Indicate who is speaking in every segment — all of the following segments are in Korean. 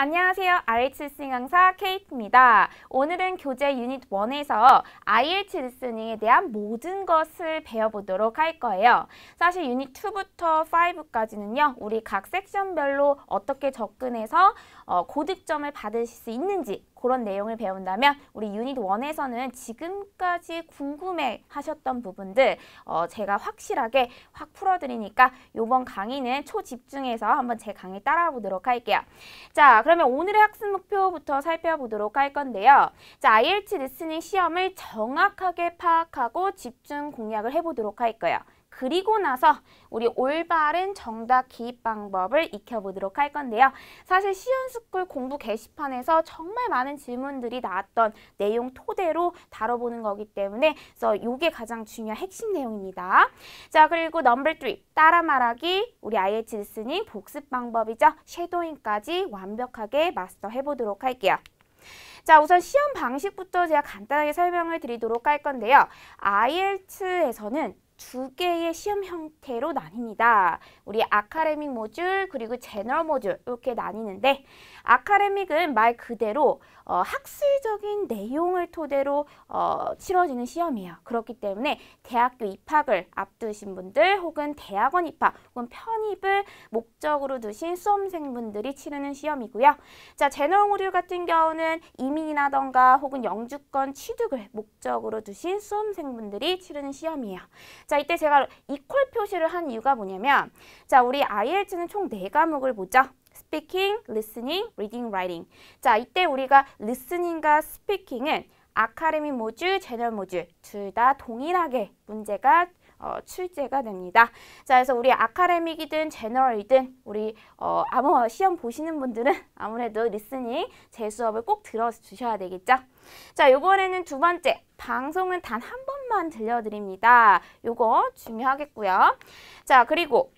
Speaker 1: 안녕하세요. IELTS 스닝 강사 케이트입니다. 오늘은 교재 유닛 1에서 IELTS 리스닝에 대한 모든 것을 배워보도록 할 거예요. 사실 유닛 2부터 5까지는요. 우리 각 섹션별로 어떻게 접근해서 어, 고득점을 받으실 수 있는지 그런 내용을 배운다면 우리 유닛 1에서는 지금까지 궁금해 하셨던 부분들 어, 제가 확실하게 확 풀어드리니까 이번 강의는 초집중해서 한번 제 강의 따라보도록 할게요. 자 그러면 오늘의 학습 목표부터 살펴보도록 할 건데요. 자 IELTS 리스닝 시험을 정확하게 파악하고 집중 공략을 해보도록 할 거예요. 그리고 나서 우리 올바른 정답 기입 방법을 익혀보도록 할 건데요. 사실 시연스쿨 공부 게시판에서 정말 많은 질문들이 나왔던 내용 토대로 다뤄보는 거기 때문에 그래서 이게 가장 중요한 핵심 내용입니다. 자 그리고 넘버 3 따라 말하기 우리 IH 리스닝 복습 방법이죠. 섀도잉까지 완벽하게 마스터해보도록 할게요. 자 우선 시험 방식부터 제가 간단하게 설명을 드리도록 할 건데요. IELTS에서는 두 개의 시험 형태로 나뉩니다. 우리 아카데믹 모듈 그리고 제너럴 모듈 이렇게 나뉘는데 아카데믹은 말 그대로 어, 학술적인 내용을 토대로 어, 치러지는 시험이에요. 그렇기 때문에 대학교 입학을 앞두신 분들 혹은 대학원 입학 혹은 편입을 목적으로 두신 수험생분들이 치르는 시험이고요. 자, 제너럴 모 같은 경우는 이민이라던가 혹은 영주권 취득을 목적으로 두신 수험생분들이 치르는 시험이에요. 자, 이때 제가 이퀄 표시를 한 이유가 뭐냐면 자, 우리 IELTS는 총 네과목을 보죠. speaking, listening, reading, writing. 자, 이때 우리가 listening과 speaking은 아카데미 모듈, 제널 모듈 둘 다 동일하게 문제가 어, 출제가 됩니다. 자, 그래서 우리 아카데믹이든 제너럴이든 우리 어, 아무 시험 보시는 분들은 아무래도 리스닝 제 수업을 꼭 들어주셔야 되겠죠. 자, 이번에는두 번째 방송은 단 한 번만 들려드립니다. 요거 중요하겠고요. 자, 그리고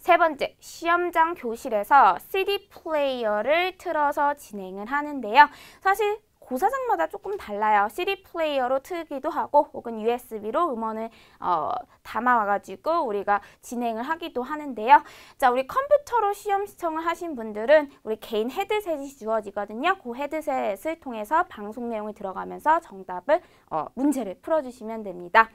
Speaker 1: 세 번째, 시험장 교실에서 CD 플레이어를 틀어서 진행을 하는데요. 사실 고사장마다 조금 달라요. CD 플레이어로 틀기도 하고 혹은 USB로 음원을 어, 담아와가지고 우리가 진행을 하기도 하는데요. 자, 우리 컴퓨터로 시험 시청을 하신 분들은 우리 개인 헤드셋이 주어지거든요. 그 헤드셋을 통해서 방송 내용이 들어가면서 정답을 어, 문제를 풀어주시면 됩니다.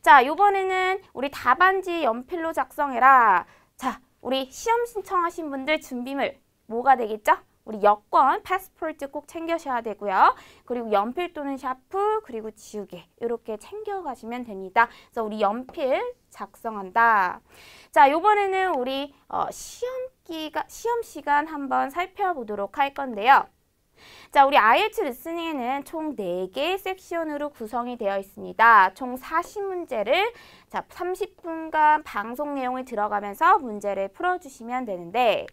Speaker 1: 자, 이번에는 우리 답안지 연필로 작성해라. 자, 우리 시험 신청하신 분들 준비물 뭐가 되겠죠? 우리 여권, 파스포트 꼭 챙겨셔야 되고요. 그리고 연필 또는 샤프, 그리고 지우개 이렇게 챙겨가시면 됩니다. 그래서 우리 연필 작성한다. 자, 이번에는 우리 어, 시험기가 시험 시간 한번 살펴보도록 할 건데요. 자, 우리 IH 리스닝에는 총 4개의 섹션으로 구성이 되어 있습니다. 총 40문제를 자, 30분간 방송 내용이 들어가면서 문제를 풀어주시면 되는데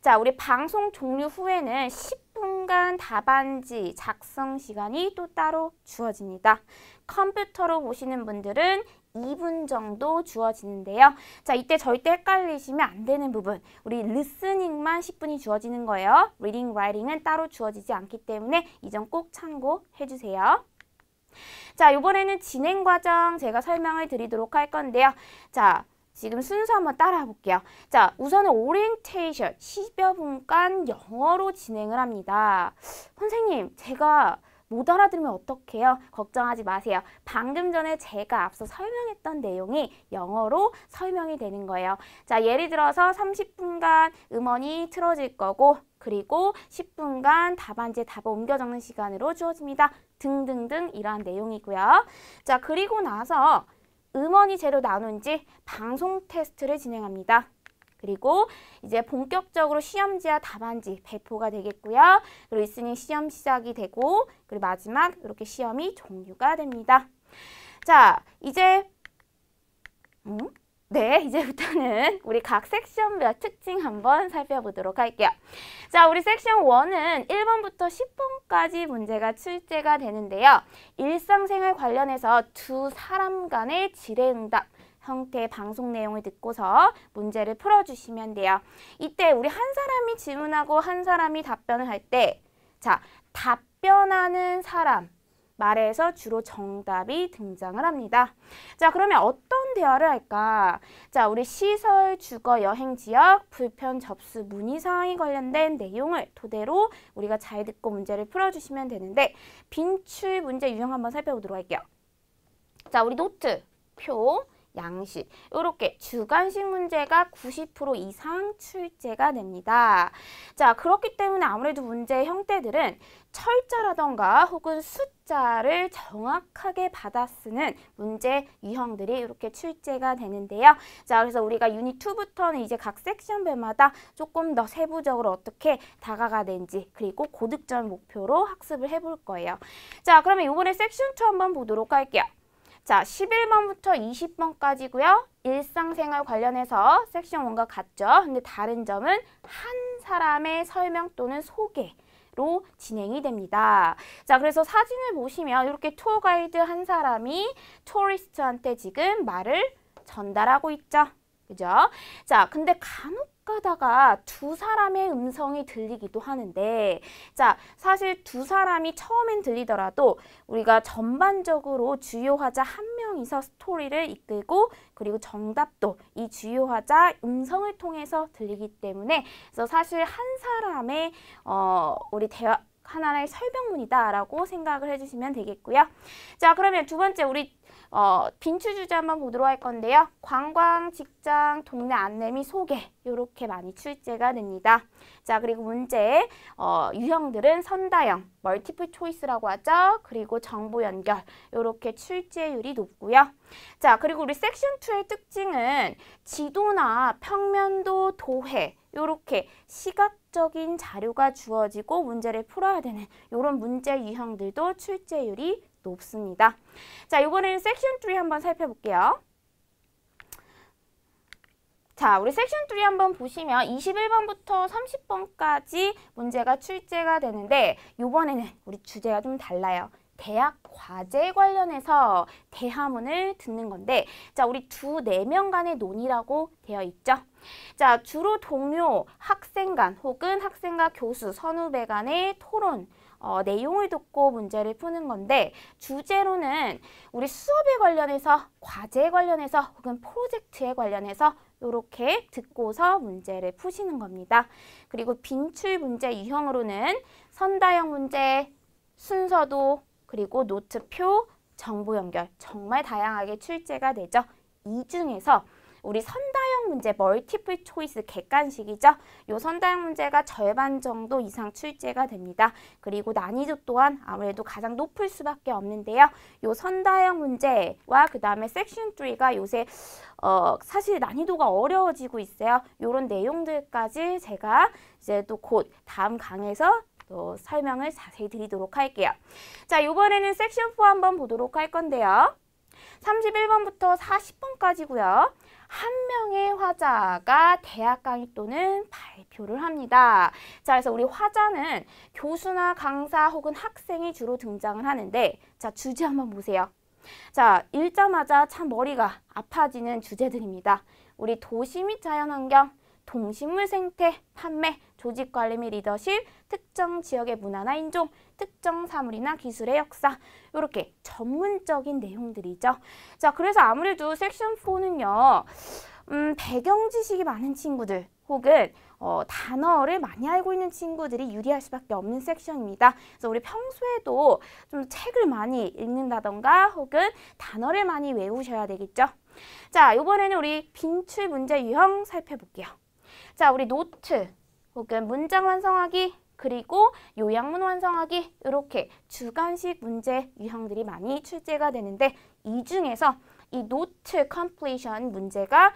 Speaker 1: 자, 우리 방송 종료 후에는 10분간 답안지 작성 시간이 또 따로 주어집니다. 컴퓨터로 보시는 분들은 2분 정도 주어지는데요. 자, 이때 절대 헷갈리시면 안 되는 부분. 우리 l 스닝만 10분이 주어지는 거예요. 리딩, a 이 i 은 따로 주어지지 않기 때문에 이 점 꼭 참고해 주세요. 자, 이번에는 진행 과정 제가 설명을 드리도록 할 건데요. 자, 지금 순서 한번 따라 볼게요. 자, 우선은 오리엔테이션, 10여 분간 영어로 진행을 합니다. 선생님, 제가 못 알아들으면 어떡해요? 걱정하지 마세요. 방금 전에 제가 앞서 설명했던 내용이 영어로 설명이 되는 거예요. 자, 예를 들어서 30분간 음원이 틀어질 거고 그리고 10분간 답안지에 답을 옮겨 적는 시간으로 주어집니다. 등등등 이러한 내용이고요. 자, 그리고 나서 음원이 제로 나눈지 방송 테스트를 진행합니다. 그리고 이제 본격적으로 시험지와 답안지 배포가 되겠고요. 그리고 있으니 시험 시작이 되고 그리고 마지막 이렇게 시험이 종료가 됩니다. 자, 이제 음? 네, 이제부터는 우리 각 섹션별 특징 한번 살펴보도록 할게요. 자, 우리 섹션 1은 1번부터 10번까지 문제가 출제가 되는데요. 일상생활 관련해서 두 사람 간의 질의응답, 형태의 방송 내용을 듣고서 문제를 풀어주시면 돼요. 이때 우리 한 사람이 질문하고 한 사람이 답변을 할 때 자, 답변하는 사람 말에서 주로 정답이 등장을 합니다. 자, 그러면 어떤 대화를 할까? 자, 우리 시설, 주거, 여행 지역, 불편 접수, 문의 사항이 관련된 내용을 토대로 우리가 잘 듣고 문제를 풀어주시면 되는데 빈출 문제 유형 한번 살펴보도록 할게요. 자, 우리 노트, 표, 양식 이렇게 주관식 문제가 90% 이상 출제가 됩니다. 자 그렇기 때문에 아무래도 문제 형태들은 철자라던가 혹은 숫자를 정확하게 받아 쓰는 문제 유형들이 이렇게 출제가 되는데요. 자 그래서 우리가 유닛 2부터는 이제 각 섹션별마다 조금 더 세부적으로 어떻게 다가가는지 그리고 고득점 목표로 학습을 해볼 거예요. 자 그러면 이번에 섹션 2 한번 보도록 할게요. 자, 11번부터 20번까지고요. 일상생활 관련해서 섹션 1과 같죠. 근데 다른 점은 한 사람의 설명 또는 소개 로 진행이 됩니다. 자, 그래서 사진을 보시면 이렇게 투어 가이드 한 사람이 투어리스트한테 지금 말을 전달하고 있죠. 그죠? 자, 근데 간혹 가다가 두 사람의 음성이 들리기도 하는데 자 사실 두 사람이 처음엔 들리더라도 우리가 전반적으로 주요화자 한 명이서 스토리를 이끌고 그리고 정답도 이 주요화자 음성을 통해서 들리기 때문에 그래서 사실 한 사람의 어 우리 대화 하나의 설명문이다라고 생각을 해주시면 되겠고요. 자, 그러면 두 번째 우리 어, 빈출 주제 한번 보도록 할 건데요. 관광, 직장, 동네 안내 및 소개 이렇게 많이 출제가 됩니다. 자, 그리고 문제의 어, 유형들은 선다형, 멀티플 초이스라고 하죠. 그리고 정보 연결 이렇게 출제율이 높고요. 자, 그리고 우리 섹션 2의 특징은 지도나 평면도, 도해 이렇게 시각 객적인 자료가 주어지고 문제를 풀어야 되는 이런 문제 유형들도 출제율이 높습니다. 자, 이번에는 섹션 3 한번 살펴볼게요. 자, 우리 섹션 3 한번 보시면 21번부터 30번까지 문제가 출제가 되는데 이번에는 우리 주제가 좀 달라요. 대학 과제 관련해서 대화문을 듣는 건데 자, 우리 두, 네 명 간의 논의라고 되어 있죠. 자, 주로 동료, 학생 간 혹은 학생과 교수, 선후배 간의 토론, 어, 내용을 듣고 문제를 푸는 건데 주제로는 우리 수업에 관련해서 과제에 관련해서 혹은 프로젝트에 관련해서 이렇게 듣고서 문제를 푸시는 겁니다. 그리고 빈출 문제 유형으로는 선다형 문제, 순서도, 그리고 노트표, 정보 연결 정말 다양하게 출제가 되죠. 이 중에서 우리 선다형 문제 멀티플 초이스 객관식이죠. 요 선다형 문제가 절반 정도 이상 출제가 됩니다. 그리고 난이도 또한 아무래도 가장 높을 수밖에 없는데요. 요 선다형 문제와 그 다음에 섹션 3가 요새 어, 사실 난이도가 어려워지고 있어요. 요런 내용들까지 제가 이제 또 곧 다음 강에서 또 설명을 자세히 드리도록 할게요. 자, 이번에는 섹션 4 한번 보도록 할 건데요. 31번부터 40번까지고요. 한 명의 화자가 대학 강의 또는 발표를 합니다. 자, 그래서 우리 화자는 교수나 강사 혹은 학생이 주로 등장을 하는데 자, 주제 한번 보세요. 자, 읽자마자 참 머리가 아파지는 주제들입니다. 우리 도시 및 자연환경, 동식물 생태, 판매, 조직관리 및 리더십, 특정 지역의 문화나 인종, 특정 사물이나 기술의 역사 이렇게 전문적인 내용들이죠. 자 그래서 아무래도 섹션 4는요. 음, 배경 지식이 많은 친구들 혹은 어, 단어를 많이 알고 있는 친구들이 유리할 수밖에 없는 섹션입니다. 그래서 우리 평소에도 좀 책을 많이 읽는다던가 혹은 단어를 많이 외우셔야 되겠죠. 자, 이번에는 우리 빈출 문제 유형 살펴볼게요. 자, 우리 노트 혹은 문장 완성하기 그리고 요양문 완성하기 이렇게 주관식 문제 유형들이 많이 출제가 되는데 이 중에서 이 노트 컴플리션 문제가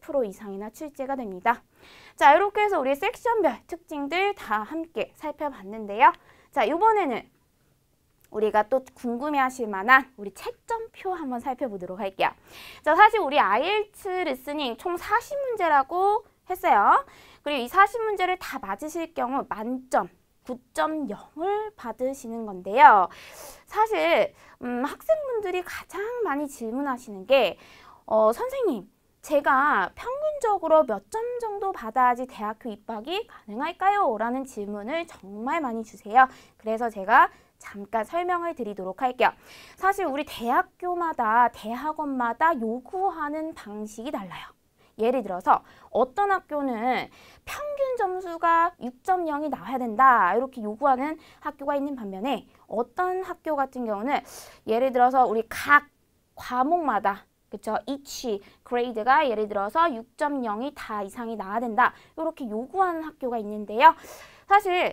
Speaker 1: 70% 이상이나 출제가 됩니다. 자, 이렇게 해서 우리 섹션별 특징들 다 함께 살펴봤는데요. 자, 이번에는 우리가 또 궁금해하실 만한 우리 채점표 한번 살펴보도록 할게요. 자, 사실 우리 IELTS 리스닝 총 40문제라고 했어요. 그리고 이 40문제를 다 맞으실 경우 만점 9.0을 받으시는 건데요. 사실 음, 학생분들이 가장 많이 질문하시는 게 어, 선생님 제가 평균적으로 몇 점 정도 받아야지 대학교 입학이 가능할까요? 라는 질문을 정말 많이 주세요. 그래서 제가 잠깐 설명을 드리도록 할게요. 사실 우리 대학교마다 대학원마다 요구하는 방식이 달라요. 예를 들어서 어떤 학교는 평균 점수가 6.0이 나와야 된다 이렇게 요구하는 학교가 있는 반면에 어떤 학교 같은 경우는 예를 들어서 우리 각 과목마다 그렇죠? each g r 가 예를 들어서 6.0이 다 이상이 나와야 된다. 이렇게 요구하는 학교가 있는데요. 사실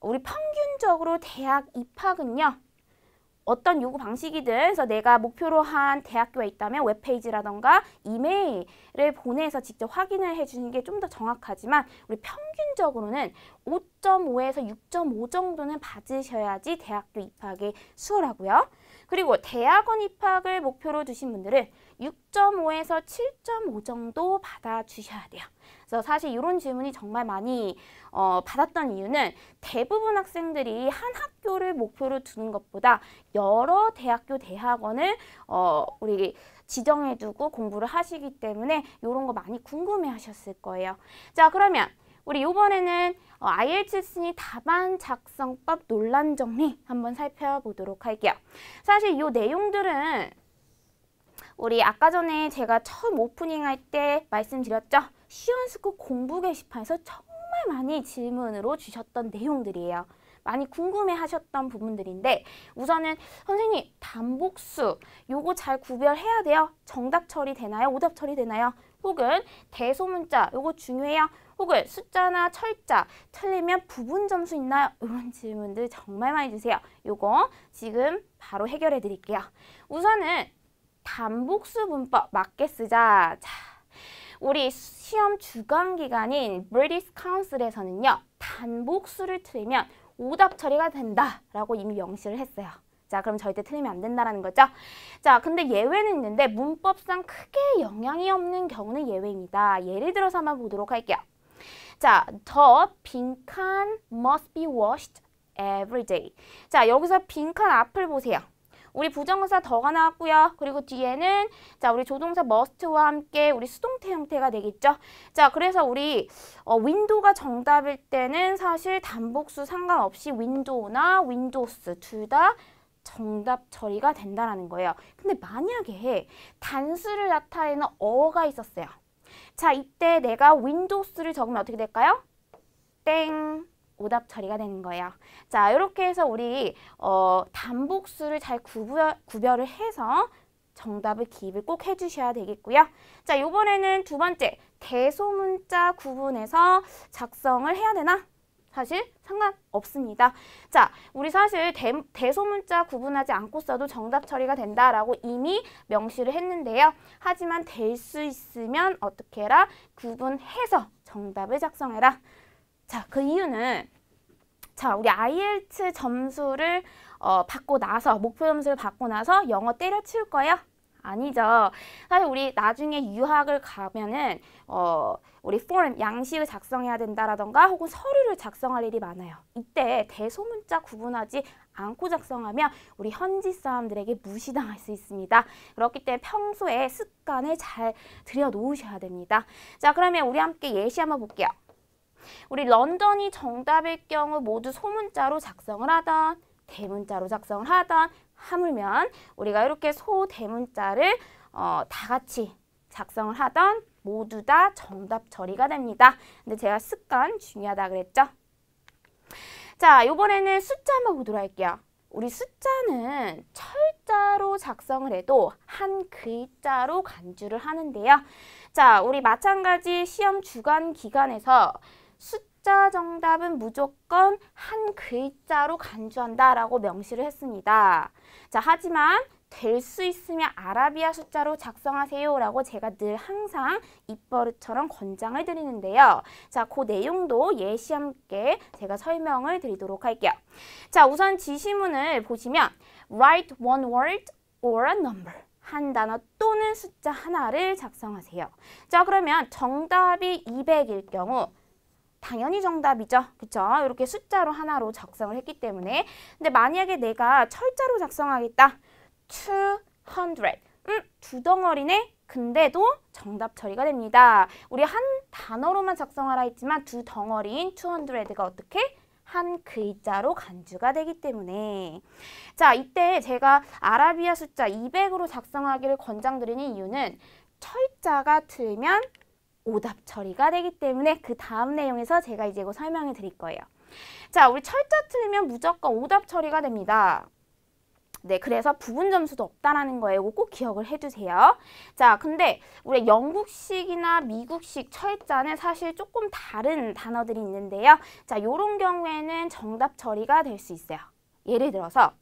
Speaker 1: 우리 평균적으로 대학 입학은요. 어떤 요구 방식이든 그래서 내가 목표로 한대학교에 있다면 웹페이지라던가 이메일을 보내서 직접 확인을 해주는 게 좀 더 정확하지만 우리 평균적으로는 5.5에서 6.5 정도는 받으셔야지 대학교 입학이 수월하고요. 그리고 대학원 입학을 목표로 두신 분들은 6.5에서 7.5 정도 받아주셔야 돼요. 그래서 사실 이런 질문이 정말 많이 어, 받았던 이유는 대부분 학생들이 한 학교를 목표로 두는 것보다 여러 대학교 대학원을 어, 우리 지정해두고 공부를 하시기 때문에 이런 거 많이 궁금해하셨을 거예요. 자 그러면 우리 이번에는 어, IHS니 답안 작성법 논란 정리 한번 살펴보도록 할게요. 사실 이 내용들은 우리 아까 전에 제가 처음 오프닝 할 때 말씀드렸죠? 시원스쿨 공부 게시판에서 정말 많이 질문으로 주셨던 내용들이에요. 많이 궁금해 하셨던 부분들인데 우선은 선생님 단복수 요거 잘 구별해야 돼요. 정답 처리되나요? 오답 처리되나요? 혹은 대소문자 요거 중요해요. 혹은 숫자나 철자 틀리면 부분 점수 있나요? 이런 질문들 정말 많이 주세요. 요거 지금 바로 해결해 드릴게요. 우선은 단복수 문법 맞게 쓰자. 자, 우리 시험 주간 기관인 British Council에서는요. 단복수를 틀리면 오답 처리가 된다라고 이미 명시를 했어요. 자, 그럼 절대 틀리면 안 된다라는 거죠. 자, 근데 예외는 있는데 문법상 크게 영향이 없는 경우는 예외입니다. 예를 들어서만 보도록 할게요. 자, the 빈칸 must be washed every day. 자, 여기서 빈칸 앞을 보세요. 우리 부정사 더가 나왔고요. 그리고 뒤에는 자 우리 조동사 머스트와 함께 우리 수동태 형태가 되겠죠. 자 그래서 우리 어, 윈도가 정답일 때는 사실 단복수 상관없이 윈도나 윈도스 둘 다 정답 처리가 된다라는 거예요. 근데 만약에 단수를 나타내는 어가 있었어요. 자 이때 내가 윈도스를 적으면 어떻게 될까요? 땡 오답 처리가 되는 거예요. 자, 이렇게 해서 우리 어, 단복수를 잘 구별, 구별을 해서 정답을 기입을 꼭 해주셔야 되겠고요. 자, 이번에는 두 번째 대소문자 구분해서 작성을 해야 되나? 사실 상관없습니다. 자, 우리 사실 대, 소문자 구분하지 않고 써도 정답 처리가 된다라고 이미 명시를 했는데요. 하지만 될 수 있으면 어떻게 해라? 구분해서 정답을 작성해라. 자, 그 이유는 자, 우리 IELTS 점수를 어, 받고 나서 목표 점수를 받고 나서 영어 때려칠 거예요? 아니죠. 사실 우리 나중에 유학을 가면은 어 우리 폼 양식을 작성해야 된다라던가 혹은 서류를 작성할 일이 많아요. 이때 대소문자 구분하지 않고 작성하면 우리 현지 사람들에게 무시당할 수 있습니다. 그렇기 때문에 평소에 습관을 잘 들여놓으셔야 됩니다. 자 그러면 우리 함께 예시 한번 볼게요. 우리 런던이 정답일 경우 모두 소문자로 작성을 하던 대문자로 작성을 하던 하물면 우리가 이렇게 소 대문자를 어, 다 같이 작성을 하던 모두 다 정답 처리가 됩니다. 근데 제가 습관 중요하다 그랬죠? 자, 이번에는 숫자 한번 보도록 할게요. 우리 숫자는 철자로 작성을 해도 한 글자로 간주를 하는데요. 자, 우리 마찬가지 시험 주간 기간에서 숫자 정답은 무조건 한 글자로 간주한다라고 명시를 했습니다. 자, 하지만 될 수 있으면 아라비아 숫자로 작성하세요라고 제가 늘 항상 입버릇처럼 권장을 드리는데요. 자, 그 내용도 예시 함께 제가 설명을 드리도록 할게요. 자, 우선 지시문을 보시면 write one word or a number 한 단어 또는 숫자 하나를 작성하세요. 자, 그러면 정답이 200일 경우 당연히 정답이죠. 그렇죠 이렇게 숫자로 하나로 작성을 했기 때문에 근데 만약에 내가 철자로 작성하겠다. 200. 음, 두 덩어리네? 근데도 정답 처리가 됩니다. 우리 한 단어로만 작성하라 했지만 두 덩어리인 200가 어떻게? 한 글자로 간주가 되기 때문에 자 이때 제가 아라비아 숫자 200으로 작성하기를 권장드리는 이유는 철자가 틀면 오답 처리가 되기 때문에 그 다음 내용에서 제가 이제 이거 설명해 드릴 거예요. 자, 우리 철자 틀리면 무조건 오답 처리가 됩니다. 네, 그래서 부분 점수도 없다라는 거예요. 꼭 기억을 해주세요. 자, 근데 우리 영국식이나 미국식 철자는 사실 조금 다른 단어들이 있는데요. 자, 요런 경우에는 정답 처리가 될 수 있어요. 예를 들어서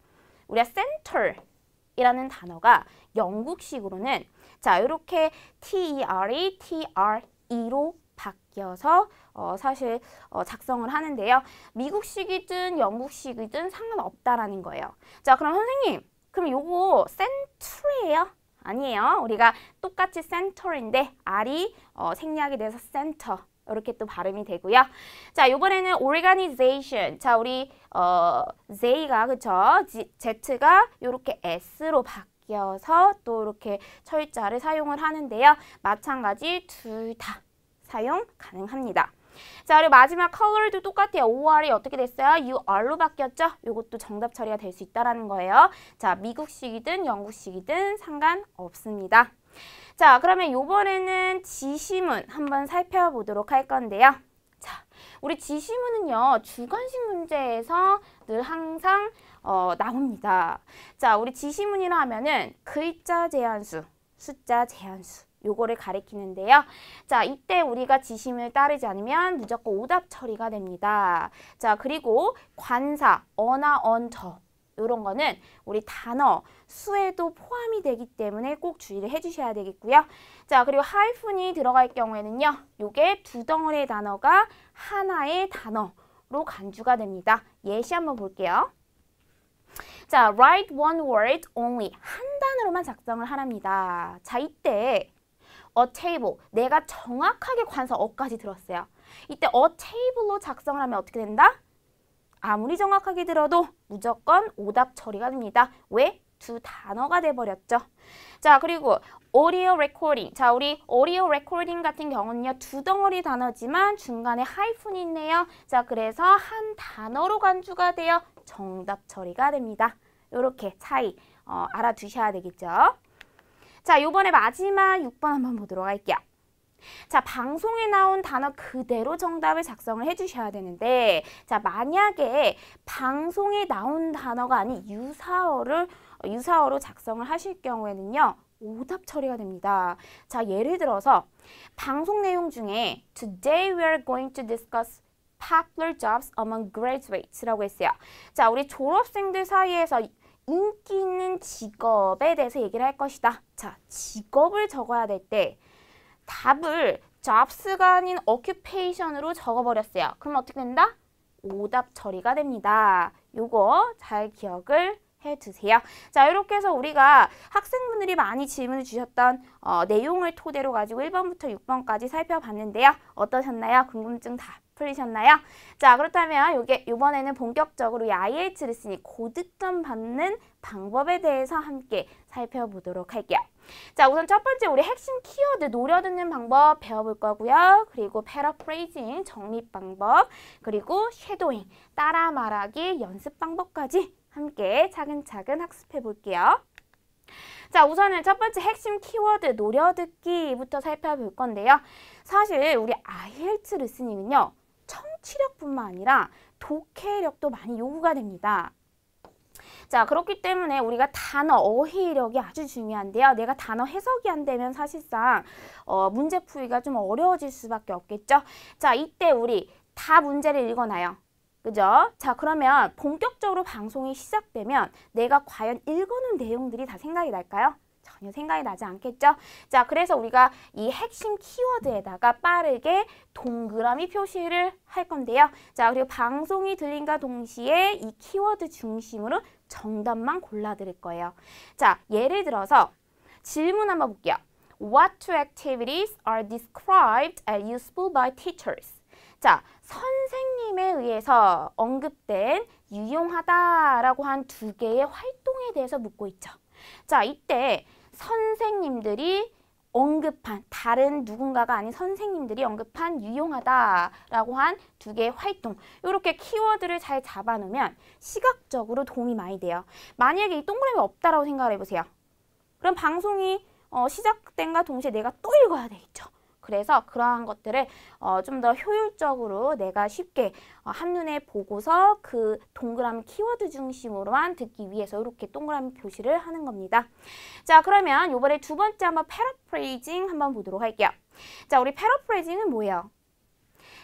Speaker 1: 우리가 center이라는 단어가 영국식으로는 자, 이렇게 T-E-R-E, T-R-E 2로 바뀌어서 어, 사실 어, 작성을 하는데요. 미국식이든 영국식이든 상관없다라는 거예요. 자, 그럼 선생님, 그럼 요거 센트리예요? 아니에요. 우리가 똑같이 센터인데 R이 어, 생략이 돼서 센터 이렇게 또 발음이 되고요. 자, 이번에는 organization. 자, 우리 어 Z가 그쵸? Z가 이렇게 S로 바뀌 바뀌어서 또 이렇게 철자를 사용을 하는데요. 마찬가지 둘 다 사용 가능합니다. 자 그리고 마지막 컬러도 똑같아요. OR이 어떻게 됐어요? UR로 바뀌었죠? 이것도 정답 처리가 될 수 있다는 거예요. 자 미국식이든 영국식이든 상관없습니다. 자 그러면 이번에는 지시문 한번 살펴보도록 할 건데요. 자 우리 지시문은요 주관식 문제에서 늘 항상 어, 나옵니다. 자, 우리 지시문이라 하면은 글자 제한수, 숫자 제한수 요거를 가리키는데요. 자, 이때 우리가 지시문을 따르지 않으면 무조건 오답 처리가 됩니다. 자, 그리고 관사, 어나, 언, 저요런 거는 우리 단어, 수에도 포함이 되기 때문에 꼭 주의를 해주셔야 되겠고요. 자, 그리고 하이픈이 들어갈 경우에는요. 요게 두 덩어리의 단어가 하나의 단어로 간주가 됩니다. 예시 한번 볼게요. 자, write one word only. 한 단어로만 작성을 하랍니다. 자, 이때 a table. 내가 정확하게 관서 어까지 들었어요. 이때 a table로 작성을 하면 어떻게 된다? 아무리 정확하게 들어도 무조건 오답 처리가 됩니다. 왜? 두 단어가 돼버렸죠. 자, 그리고 오디오 레코딩. 자, 우리 오디오 레코딩 같은 경우는요. 두 덩어리 단어지만 중간에 하이픈이 있네요. 자, 그래서 한 단어로 간주가 돼요. 정답 처리가 됩니다. 이렇게 차이 어, 알아두셔야 되겠죠. 자, 요번에 마지막 6번 한번 보도록 할게요. 자, 방송에 나온 단어 그대로 정답을 작성을 해주셔야 되는데 자, 만약에 방송에 나온 단어가 아닌 유사어를 어, 유사어로 작성을 하실 경우에는요. 오답 처리가 됩니다. 자, 예를 들어서 방송 내용 중에 Today we are going to discuss popular jobs among graduates라고 했어요. 자, 우리 졸업생들 사이에서 인기 있는 직업에 대해서 얘기를 할 것이다. 자, 직업을 적어야 될 때 답을 jobs가 아닌 occupation으로 적어버렸어요. 그럼 어떻게 된다? 오답 처리가 됩니다. 요거 잘 기억을 해두세요. 자 이렇게 해서 우리가 학생분들이 많이 질문을 주셨던 어, 내용을 토대로 가지고 1번부터 6번까지 살펴봤는데요. 어떠셨나요? 궁금증 답. 풀리셨나요? 자 그렇다면 요게 이번에는 본격적으로 이 IH를 쓰니 고득점 받는 방법에 대해서 함께 살펴보도록 할게요. 자 우선 첫 번째 우리 핵심 키워드 노려듣는 방법 배워볼 거고요. 그리고 패러프레이징 정립 방법 그리고 쉐도잉 따라 말하기 연습 방법까지 함께 차근차근 학습해 볼게요. 자 우선은 첫 번째 핵심 키워드 노려듣기부터 살펴볼 건데요. 사실 우리 IELTS 리스닝은요. 치력뿐만 아니라 독해력도 많이 요구가 됩니다. 자 그렇기 때문에 우리가 단어 어휘력이 아주 중요한데요. 내가 단어 해석이 안 되면 사실상 어, 문제 풀이가 좀 어려워질 수밖에 없겠죠. 자 이때 우리 다 문제를 읽어놔요. 그죠? 자 그러면 본격적으로 방송이 시작되면 내가 과연 읽어놓은 내용들이 다 생각이 날까요? 전혀 생각이 나지 않겠죠? 자, 그래서 우리가 이 핵심 키워드에다가 빠르게 동그라미 표시를 할 건데요. 자, 그리고 방송이 들린과 동시에 이 키워드 중심으로 정답만 골라드릴 거예요. 자, 예를 들어서 질문 한번 볼게요. What two activities are described as useful by teachers? 자, 선생님에 의해서 언급된 유용하다라고 한 두 개의 활동에 대해서 묻고 있죠. 자, 이때 선생님들이 언급한 다른 누군가가 아닌 선생님들이 언급한 유용하다라고 한 두 개의 활동 이렇게 키워드를 잘 잡아놓으면 시각적으로 도움이 많이 돼요. 만약에 이 동그라미 없다라고 생각을 해보세요. 그럼 방송이 어, 시작된과 동시에 내가 또 읽어야 되겠죠. 그래서 그러한 것들을 어, 좀더 효율적으로 내가 쉽게 어, 한눈에 보고서 그 동그라미 키워드 중심으로만 듣기 위해서 이렇게 동그라미 표시를 하는 겁니다. 자 그러면 이번에두 번째 한번 패러프레이징 한번 보도록 할게요. 자 우리 패러프레이징은 뭐예요?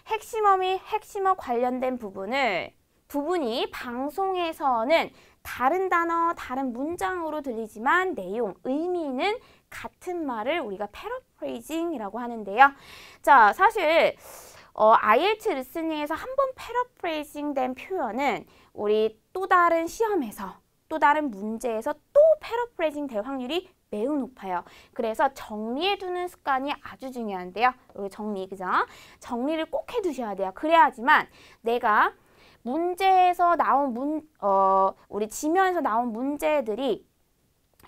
Speaker 1: 핵심어미 핵심어 관련된 부분을 부분이 방송에서는 다른 단어, 다른 문장으로 들리지만 내용, 의미는 같은 말을 우리가 패러프레이징이라고 하는데요. 자, 사실 어, IELTS 리스닝에서 한번 패러프레이징 된 표현은 우리 또 다른 시험에서 또 다른 문제에서 또 패러프레이징 될 확률이 매우 높아요. 그래서 정리해두는 습관이 아주 중요한데요. 우리 정리, 그죠? 정리를 꼭 해두셔야 돼요. 그래야지만 내가 문제에서 나온 문, 어, 우리 지면에서 나온 문제들이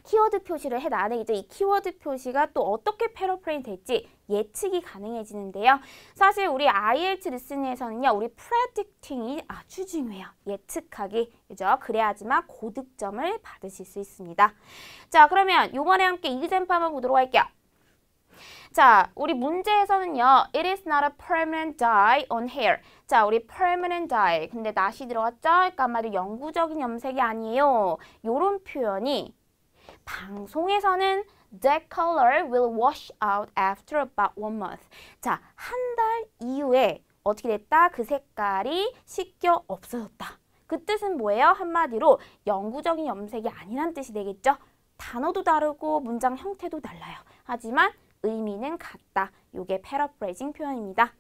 Speaker 1: 키워드 표시를 해놔야 되겠죠. 네, 이 키워드 표시가 또 어떻게 패러프레임 될지 예측이 가능해지는데요. 사실 우리 IELTS 리스닝에서는요. 우리 프레딕팅이 아주 중요해요. 예측하기. 그죠? 그래야지만 고득점을 받으실 수 있습니다. 자, 그러면 요번에 함께 이그젠파 한번 보도록 할게요. 자, 우리 문제에서는요. It is not a permanent dye on hair. 자, 우리 permanent dye. 근데 낫이 들어갔죠? 그러니까 아마도 영구적인 염색이 아니에요. 요런 표현이 방송에서는 that color will wash out after about one month. 자, 한 달 이후에 어떻게 됐다? 그 색깔이 씻겨 없어졌다. 그 뜻은 뭐예요? 한마디로 영구적인 염색이 아니란 뜻이 되겠죠? 단어도 다르고 문장 형태도 달라요. 하지만 의미는 같다. 요게 패러프레이징 표현입니다.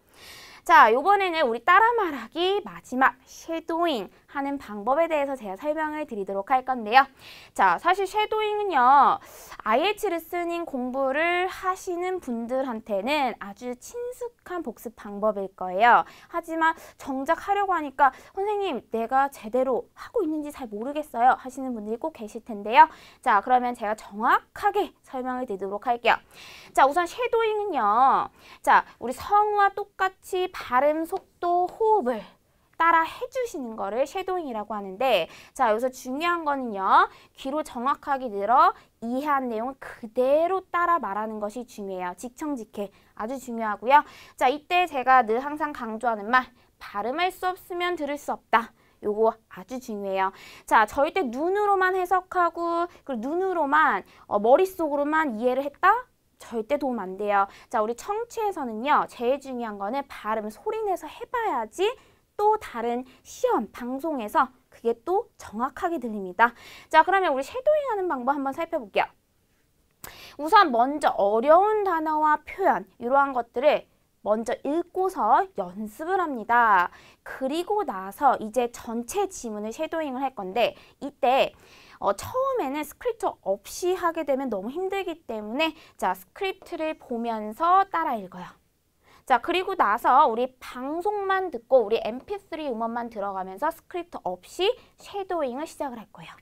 Speaker 1: 자, 이번에는 우리 따라 말하기 마지막 쉐도잉 하는 방법에 대해서 제가 설명을 드리도록 할 건데요. 자, 사실 쉐도잉은요. IH를 쓰는 공부를 하시는 분들한테는 아주 친숙한 복습 방법일 거예요. 하지만 정작 하려고 하니까 선생님, 내가 제대로 하고 있는지 잘 모르겠어요. 하시는 분들이 꼭 계실 텐데요. 자, 그러면 제가 정확하게 설명을 드리도록 할게요. 자, 우선 쉐도잉은요. 자, 우리 성우와 똑같이 발음 속도 호흡을 따라 해주시는 거를 쉐도잉이라고 하는데 자 여기서 중요한 거는요 귀로 정확하게 들어 이해한 내용 그대로 따라 말하는 것이 중요해요 직청직해 아주 중요하고요 자 이때 제가 늘 항상 강조하는 말 발음할 수 없으면 들을 수 없다 요거 아주 중요해요. 자, 절대 눈으로만 해석하고 그리고 눈으로만 어, 머릿속으로만 이해를 했다? 절대 도움 안 돼요. 자, 우리 청취에서는요. 제일 중요한 거는 발음 소리내서 해봐야지 또 다른 시험, 방송에서 그게 또 정확하게 들립니다. 자, 그러면 우리 섀도잉하는 방법 한번 살펴볼게요. 우선 먼저 어려운 단어와 표현, 이러한 것들을 먼저 읽고서 연습을 합니다. 그리고 나서 이제 전체 지문을 섀도잉을 할 건데 이때 어, 처음에는 스크립트 없이 하게 되면 너무 힘들기 때문에 자 스크립트를 보면서 따라 읽어요. 자 그리고 나서 우리 방송만 듣고 우리 mp3 음원만 들어가면서 스크립트 없이 쉐도잉을 시작을 할 거예요.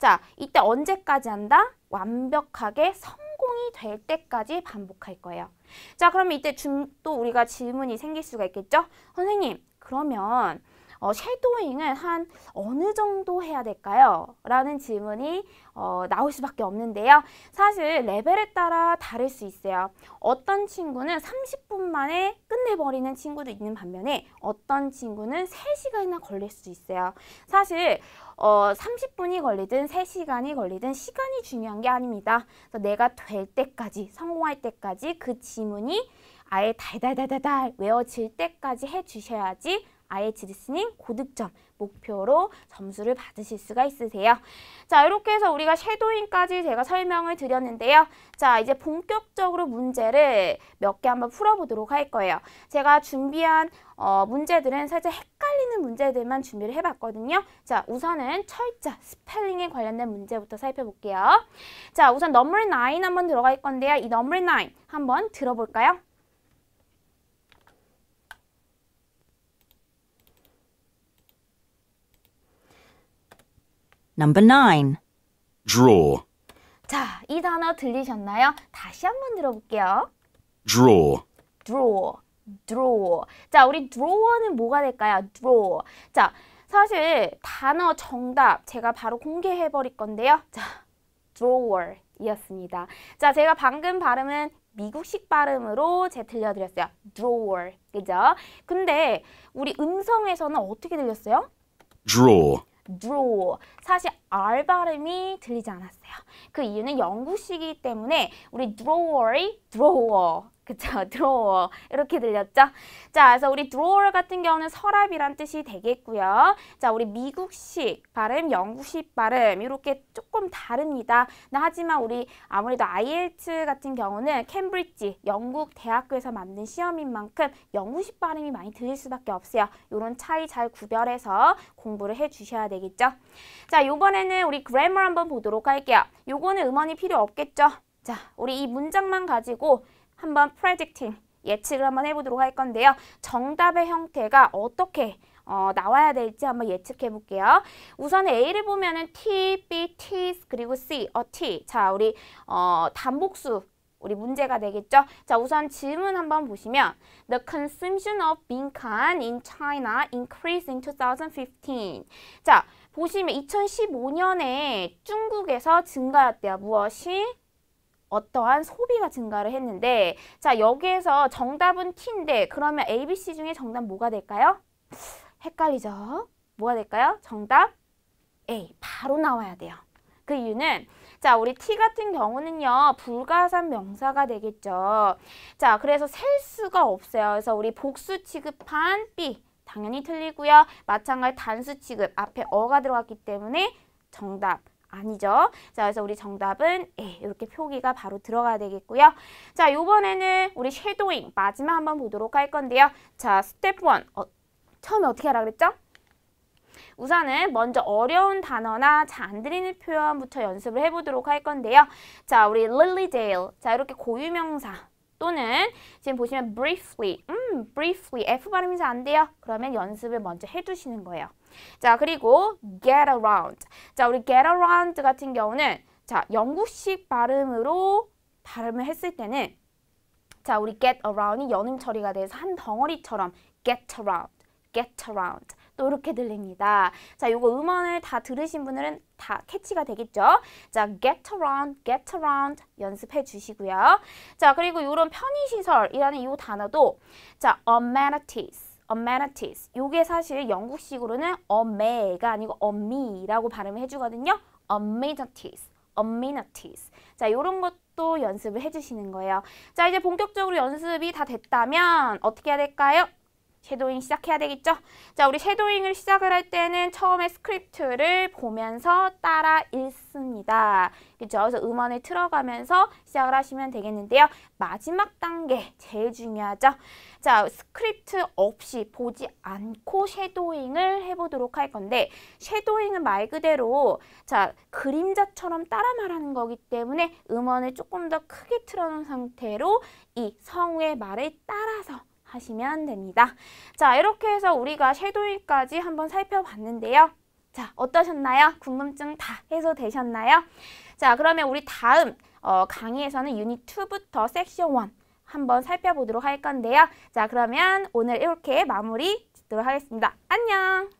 Speaker 1: 자 이때 언제까지 한다? 완벽하게 성공이 될 때까지 반복할 거예요. 자 그럼 이때 또 우리가 질문이 생길 수가 있겠죠? 선생님 그러면 어, 쉐도잉을한 어느 정도 해야 될까요? 라는 질문이 어, 나올 수밖에 없는데요. 사실 레벨에 따라 다를 수 있어요. 어떤 친구는 30분 만에 끝내버리는 친구도 있는 반면에 어떤 친구는 3시간이나 걸릴 수 있어요. 사실 어, 30분이 걸리든 3시간이 걸리든 시간이 중요한 게 아닙니다. 그래서 내가 될 때까지 성공할 때까지 그질문이 아예 달달달달달 외워질 때까지 해주셔야지 IH 리스닝 고득점 목표로 점수를 받으실 수가 있으세요. 자, 이렇게 해서 우리가 섀도잉까지 제가 설명을 드렸는데요. 자, 이제 본격적으로 문제를 몇 개 한번 풀어보도록 할 거예요. 제가 준비한 어, 문제들은 살짝 헷갈리는 문제들만 준비를 해봤거든요. 자, 우선은 철자, 스펠링에 관련된 문제부터 살펴볼게요. 자, 우선 넘버 9 한번 들어갈 건데요. 이 넘버 9 한번 들어볼까요? Number 9. draw, 자, 이 단어 들리셨나요? 다시 한번 들어볼게요. draw, draw, draw. 자, 우리 draw는 뭐가 될까요? draw. 자, 사실 단어 정답 제가 바로 공개해 버릴 건데요. 자, drawer 이었습니다. 자, 제가 방금 발음은 미국식 발음으로 제 들려드렸어요. drawer. 그죠? 근데 우리 음성에서는 어떻게 들렸어요? draw, draw. 사실 R 발음이 들리지 않았어요. 그 이유는 영구식이기 때문에 우리 drawer이 drawer 그쵸? drawer 이렇게 들렸죠? 자, 그래서 우리 drawer 같은 경우는 서랍이란 뜻이 되겠고요. 자, 우리 미국식 발음, 영국식 발음 이렇게 조금 다릅니다. 하지만 우리 아무래도 IELTS 같은 경우는 캠브리지 영국 대학교에서 만든 시험인 만큼 영국식 발음이 많이 들릴 수밖에 없어요. 이런 차이 잘 구별해서 공부를 해주셔야 되겠죠? 자, 요번에는 우리 grammar 한번 보도록 할게요. 요거는 음원이 필요 없겠죠? 자, 우리 이 문장만 가지고 한번 프레 e d 예측을 한번 해보도록 할 건데요. 정답의 형태가 어떻게 어, 나와야 될지 한번 예측해 볼게요. 우선 A를 보면은 T, B, T 그리고 C, 어, T. 자, 우리 어, 단복수 우리 문제가 되겠죠. 자, 우선 질문 한번 보시면 The consumption of binkan in China increased in 2015. 자, 보시면 2015년에 중국에서 증가했대요. 무엇이? 어떠한 소비가 증가를 했는데 자 여기에서 정답은 T인데 그러면 A, B, C 중에 정답 뭐가 될까요? 헷갈리죠? 뭐가 될까요? 정답 A 바로 나와야 돼요. 그 이유는 자 우리 T 같은 경우는요 불가산 명사가 되겠죠. 자 그래서 셀 수가 없어요. 그래서 우리 복수 취급한 B 당연히 틀리고요. 마찬가지 단수 취급 앞에 어가 들어갔기 때문에 정답 아니죠. 자, 그래서 우리 정답은 A, 이렇게 표기가 바로 들어가야 되겠고요. 자, 이번에는 우리 쉐도잉 마지막 한 번 보도록 할 건데요. 자, 스텝 1. 어, 처음에 어떻게 하라 그랬죠? 우선은 먼저 어려운 단어나 잘 안 들리는 표현부터 연습을 해보도록 할 건데요. 자, 우리 l i l y 자, 이렇게 고유명사 또는 지금 보시면 briefly, 음, briefly, F 발음이 잘 안 돼요. 그러면 연습을 먼저 해두시는 거예요. 자, 그리고 get around. 자, 우리 get around 같은 경우는 자, 영국식 발음으로 발음을 했을 때는 자, 우리 get around이 연음 처리가 돼서 한 덩어리처럼 get around, get around. 또 이렇게 들립니다. 자, 요거 음원을 다 들으신 분들은 다 캐치가 되겠죠? 자, get around, get around 연습해 주시고요. 자, 그리고 요런 편의시설이라는 요 단어도 자, amenities. amenities. 이게 사실 영국식으로는 어메가 아니고 어미라고 발음을 해주거든요. amenities, amenities. 자, 요런 것도 연습을 해주시는 거예요. 자, 이제 본격적으로 연습이 다 됐다면 어떻게 해야 될까요? 섀도잉 시작해야 되겠죠? 자, 우리 섀도잉을 시작을 할 때는 처음에 스크립트를 보면서 따라 읽습니다. 그죠? 그래서 음원을 틀어가면서 시작을 하시면 되겠는데요. 마지막 단계, 제일 중요하죠? 자, 스크립트 없이 보지 않고 섀도잉을 해보도록 할 건데 섀도잉은 말 그대로 자 그림자처럼 따라 말하는 거기 때문에 음원을 조금 더 크게 틀어놓은 상태로 이 성우의 말을 따라서 하시면 됩니다. 자, 이렇게 해서 우리가 섀도잉까지 한번 살펴봤는데요. 자, 어떠셨나요? 궁금증 다 해소되셨나요? 자, 그러면 우리 다음 어, 강의에서는 유닛 2부터 섹션 1 한번 살펴보도록 할 건데요. 자, 그러면 오늘 이렇게 마무리 짓도록 하겠습니다. 안녕!